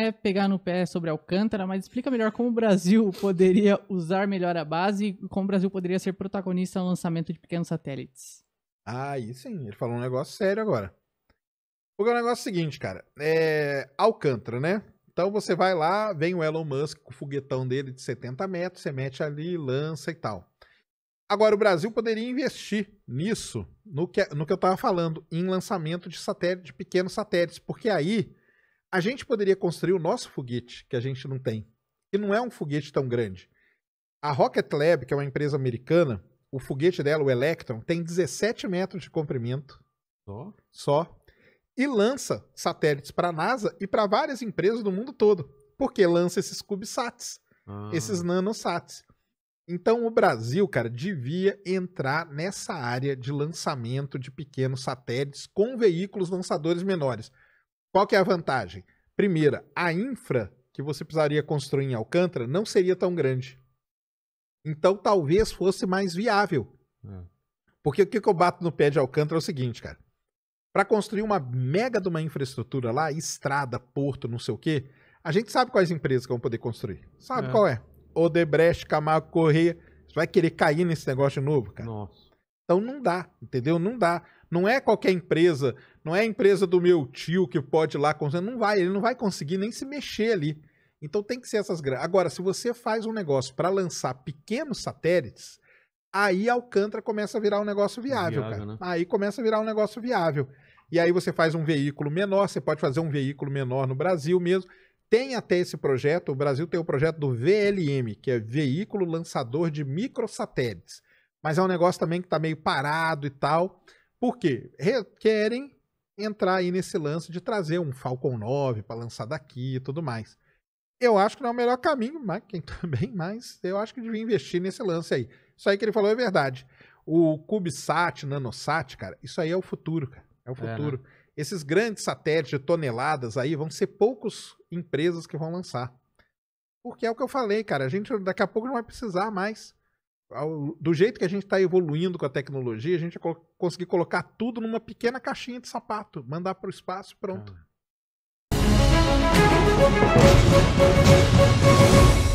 é pegar no pé sobre Alcântara, mas explica melhor como o Brasil poderia usar melhor a base e como o Brasil poderia ser protagonista no lançamento de pequenos satélites. Aí sim, ele falou um negócio sério agora. Porque o negócio é o seguinte, cara. É Alcântara, né? Então você vai lá, vem o Elon Musk com o foguetão dele de 70 metros, você mete ali, lança e tal. Agora, o Brasil poderia investir nisso, no que, é, no que eu estava falando, em lançamento de satélite, de pequenos satélites, porque aí a gente poderia construir o nosso foguete, que a gente não tem, que não é um foguete tão grande. A Rocket Lab, que é uma empresa americana, o foguete dela, o Electron, tem 17 metros de comprimento só, só e lança satélites para a NASA e para várias empresas do mundo todo, porque lança esses CubeSats, ah. esses nanosats. Então o Brasil, cara, devia entrar nessa área de lançamento de pequenos satélites com veículos lançadores menores. Qual que é a vantagem? Primeira, a infra que você precisaria construir em Alcântara não seria tão grande. Então talvez fosse mais viável. É. Porque o que, que eu bato no pé de Alcântara é o seguinte, cara. Para construir uma mega de uma infraestrutura lá, estrada, porto, não sei o quê, a gente sabe quais empresas vão poder construir. Sabe é. qual é? Odebrecht, Camargo, Correia. Você vai querer cair nesse negócio de novo, cara? Nossa. Então não dá, entendeu? Não dá. Não é qualquer empresa, não é a empresa do meu tio que pode ir lá, não vai, ele não vai conseguir nem se mexer ali. Então tem que ser essas grandes. Agora, se você faz um negócio para lançar pequenos satélites, aí Alcântara começa a virar um negócio viável, viável cara. Né? Aí começa a virar um negócio viável. E aí você faz um veículo menor, você pode fazer um veículo menor no Brasil mesmo. Tem até esse projeto, o Brasil tem o projeto do VLM, que é Veículo Lançador de Microsatélites. Mas é um negócio também que está meio parado e tal. Por quê? Querem entrar aí nesse lance de trazer um Falcon 9 para lançar daqui e tudo mais. Eu acho que não é o melhor caminho, mas quem também, tá mas eu acho que devia investir nesse lance aí. Isso aí que ele falou é verdade. O CubeSat, NanoSat, cara, isso aí é o futuro, cara. É o futuro. É, né? Esses grandes satélites de toneladas aí vão ser poucas empresas que vão lançar. Porque é o que eu falei, cara. A gente daqui a pouco não vai precisar mais. Ao, do jeito que a gente está evoluindo com a tecnologia, a gente co conseguir colocar tudo numa pequena caixinha de sapato, mandar para o espaço, pronto. Ah.